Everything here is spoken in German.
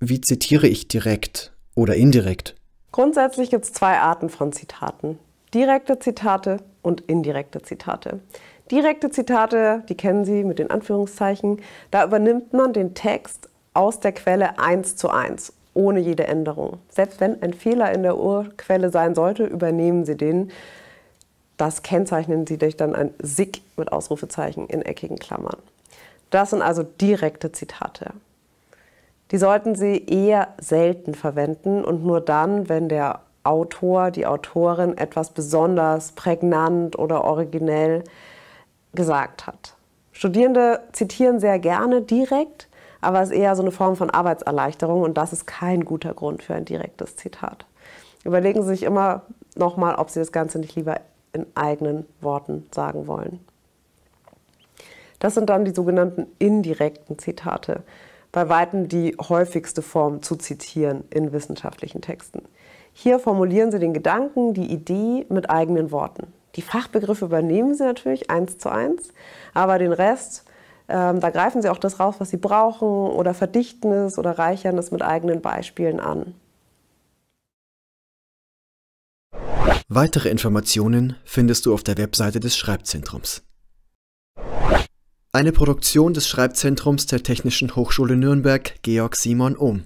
Wie zitiere ich direkt oder indirekt? Grundsätzlich gibt es zwei Arten von Zitaten. Direkte Zitate und indirekte Zitate. Direkte Zitate, die kennen Sie mit den Anführungszeichen, da übernimmt man den Text aus der Quelle eins zu eins, ohne jede Änderung. Selbst wenn ein Fehler in der Urquelle sein sollte, übernehmen Sie den. Das kennzeichnen Sie durch dann ein SIG mit Ausrufezeichen in eckigen Klammern. Das sind also direkte Zitate. Die sollten Sie eher selten verwenden und nur dann, wenn der Autor, die Autorin etwas besonders prägnant oder originell gesagt hat. Studierende zitieren sehr gerne direkt, aber es ist eher so eine Form von Arbeitserleichterung und das ist kein guter Grund für ein direktes Zitat. Überlegen Sie sich immer nochmal, ob Sie das Ganze nicht lieber in eigenen Worten sagen wollen. Das sind dann die sogenannten indirekten Zitate, bei weitem die häufigste Form zu zitieren in wissenschaftlichen Texten. Hier formulieren Sie den Gedanken, die Idee mit eigenen Worten. Die Fachbegriffe übernehmen Sie natürlich eins zu eins, aber den Rest, ähm, da greifen Sie auch das raus, was Sie brauchen oder verdichten es oder reichern es mit eigenen Beispielen an. Weitere Informationen findest du auf der Webseite des Schreibzentrums. Eine Produktion des Schreibzentrums der Technischen Hochschule Nürnberg Georg Simon Ohm.